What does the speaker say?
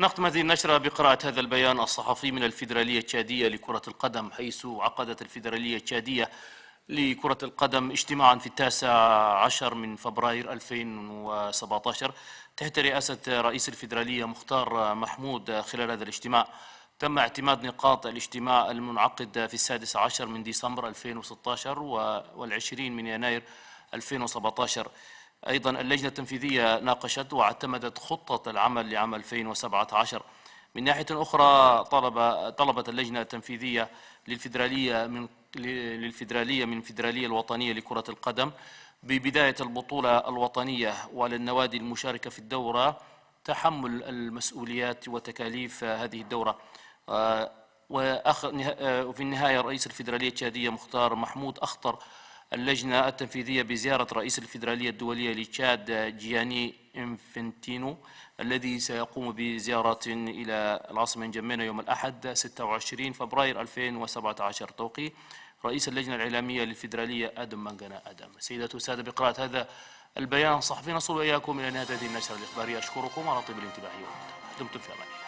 نختم هذه النشرة بقراءة هذا البيان الصحفي من الفيدرالية التشادية لكرة القدم حيث عقدت الفيدرالية التشادية لكرة القدم اجتماعا في التاسع عشر من فبراير 2017 تحت رئاسة رئيس الفيدرالية مختار محمود خلال هذا الاجتماع تم اعتماد نقاط الاجتماع المنعقد في السادس عشر من ديسمبر 2016 والعشرين من يناير 2017 أيضا اللجنة التنفيذية ناقشت واعتمدت خطة العمل لعام 2017 من ناحية أخرى طلب طلبت اللجنة التنفيذية للفيدرالية من للفيدرالية من الفيدرالية الوطنية لكرة القدم ببداية البطولة الوطنية وللنوادي المشاركة في الدورة تحمل المسؤوليات وتكاليف هذه الدورة آه، آه، وفي النهاية رئيس الفيدرالية التشادية مختار محمود أخطر اللجنة التنفيذية بزيارة رئيس الفيدرالية الدولية لتشاد جياني إنفنتينو الذي سيقوم بزيارة إلى العاصمة نجمينا يوم الأحد 26 فبراير 2017 توقي رئيس اللجنة الإعلامية للفيدرالية آدم مانجانا آدم سيدة وسادة بقراءة هذا البيان الصحفي نصل وإياكم إلى نهاية هذه النشرة الإخبارية أشكركم على طيب الانتباه دمتم في أمان الله